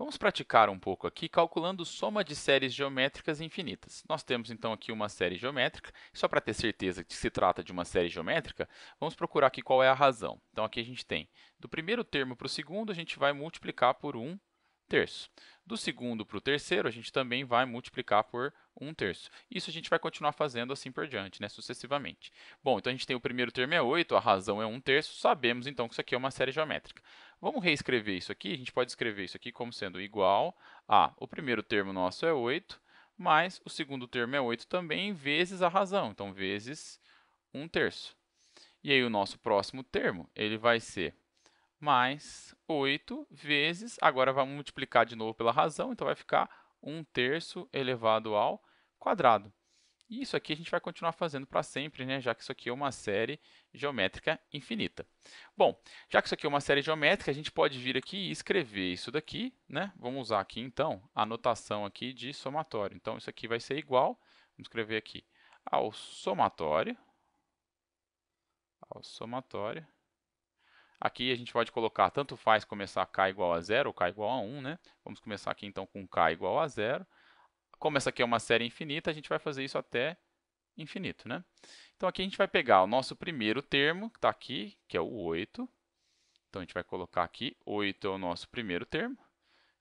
Vamos praticar um pouco aqui calculando soma de séries geométricas infinitas. Nós temos, então, aqui uma série geométrica. Só para ter certeza que se trata de uma série geométrica, vamos procurar aqui qual é a razão. Então, aqui a gente tem, do primeiro termo para o segundo, a gente vai multiplicar por 1 terço. Do segundo para o terceiro, a gente também vai multiplicar por 1 terço. Isso a gente vai continuar fazendo assim por diante, né, sucessivamente. Bom, então a gente tem o primeiro termo é 8, a razão é 1 terço, sabemos então que isso aqui é uma série geométrica. Vamos reescrever isso aqui, a gente pode escrever isso aqui como sendo igual a, o primeiro termo nosso é 8, mais o segundo termo é 8 também, vezes a razão, então vezes 1 terço. E aí o nosso próximo termo, ele vai ser mais 8 vezes, agora vamos multiplicar de novo pela razão, então vai ficar 1 terço elevado ao quadrado. E isso aqui a gente vai continuar fazendo para sempre, né? já que isso aqui é uma série geométrica infinita. Bom, já que isso aqui é uma série geométrica, a gente pode vir aqui e escrever isso daqui. Né? Vamos usar aqui, então, a notação aqui de somatório. Então, isso aqui vai ser igual, vamos escrever aqui, ao somatório, ao somatório Aqui a gente pode colocar, tanto faz começar k igual a zero ou k igual a 1, né? Vamos começar aqui então com k igual a zero. Como essa aqui é uma série infinita, a gente vai fazer isso até infinito, né? Então aqui a gente vai pegar o nosso primeiro termo, que está aqui, que é o 8. Então a gente vai colocar aqui, 8 é o nosso primeiro termo,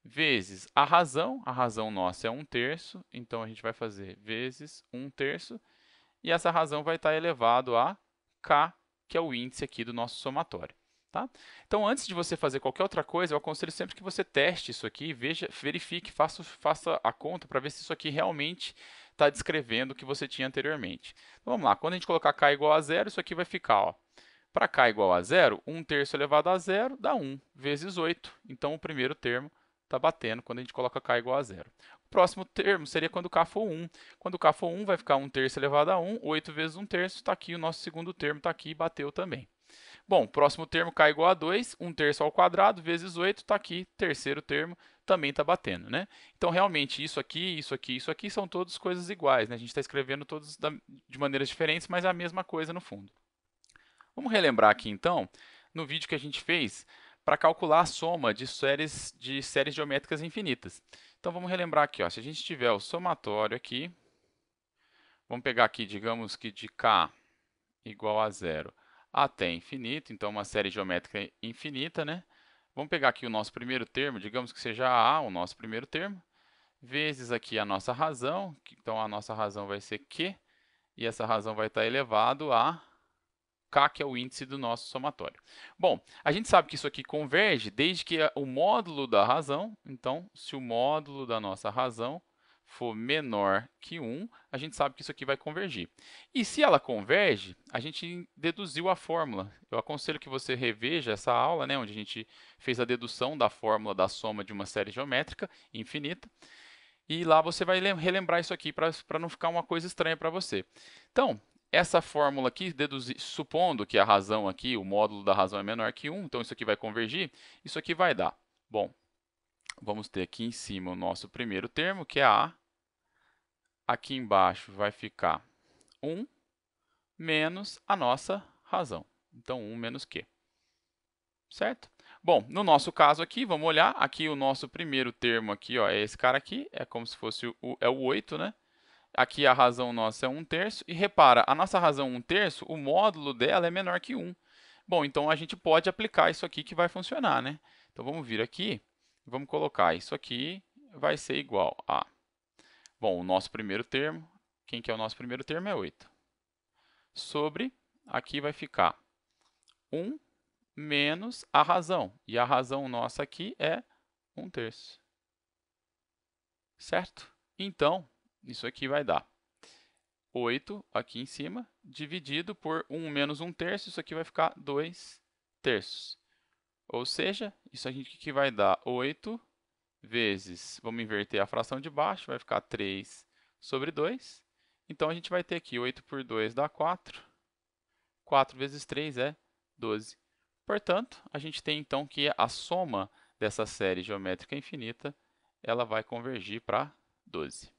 vezes a razão, a razão nossa é 1 terço, então a gente vai fazer vezes 1 terço, e essa razão vai estar tá elevado a k, que é o índice aqui do nosso somatório. Tá? Então, antes de você fazer qualquer outra coisa, eu aconselho sempre que você teste isso aqui, veja, verifique, faça, faça a conta para ver se isso aqui realmente está descrevendo o que você tinha anteriormente. Então, vamos lá, quando a gente colocar k igual a zero, isso aqui vai ficar, para k igual a zero, 1 terço elevado a zero dá 1, vezes 8. Então, o primeiro termo está batendo quando a gente coloca k igual a zero. O próximo termo seria quando k for 1. Quando k for 1, vai ficar 1 terço elevado a 1, 8 vezes 1 terço, está aqui, o nosso segundo termo está aqui e bateu também. Bom, próximo termo k igual a 2, 1 terço ao quadrado vezes 8, está aqui, terceiro termo também está batendo. Né? Então, realmente, isso aqui, isso aqui, isso aqui são todas coisas iguais. Né? A gente está escrevendo todos da, de maneiras diferentes, mas é a mesma coisa no fundo. Vamos relembrar aqui, então, no vídeo que a gente fez para calcular a soma de séries, de séries geométricas infinitas. Então, vamos relembrar aqui. Ó, se a gente tiver o somatório aqui, vamos pegar aqui, digamos que de k igual a zero até infinito, então é uma série geométrica infinita, né? Vamos pegar aqui o nosso primeiro termo, digamos que seja A, o nosso primeiro termo, vezes aqui a nossa razão, então a nossa razão vai ser Q, e essa razão vai estar elevado a K, que é o índice do nosso somatório. Bom, a gente sabe que isso aqui converge desde que o módulo da razão, então, se o módulo da nossa razão for menor que 1, a gente sabe que isso aqui vai convergir. E se ela converge, a gente deduziu a fórmula. Eu aconselho que você reveja essa aula, né, onde a gente fez a dedução da fórmula da soma de uma série geométrica infinita. E lá você vai relembrar isso aqui para não ficar uma coisa estranha para você. Então, essa fórmula aqui, supondo que a razão aqui, o módulo da razão é menor que 1, então isso aqui vai convergir, isso aqui vai dar. Bom, vamos ter aqui em cima o nosso primeiro termo, que é A, aqui embaixo vai ficar 1 menos a nossa razão. Então, 1 menos q. Certo? Bom, no nosso caso aqui, vamos olhar, aqui o nosso primeiro termo aqui, ó, é esse cara aqui, é como se fosse o, é o 8, né? Aqui a razão nossa é 1 terço, e repara, a nossa razão 1 terço, o módulo dela é menor que 1. Bom, então a gente pode aplicar isso aqui que vai funcionar, né? Então, vamos vir aqui, vamos colocar isso aqui, vai ser igual a Bom, o nosso primeiro termo, quem que é o nosso primeiro termo? É 8. Sobre, aqui vai ficar 1 menos a razão. E a razão nossa aqui é 1 terço. Certo? Então, isso aqui vai dar 8 aqui em cima, dividido por 1 menos 1 terço, isso aqui vai ficar 2 terços. Ou seja, isso aqui que vai dar 8 vezes, vamos inverter a fração de baixo, vai ficar 3 sobre 2. Então, a gente vai ter aqui 8 por 2 dá 4. 4 vezes 3 é 12. Portanto, a gente tem então que a soma dessa série geométrica infinita ela vai convergir para 12.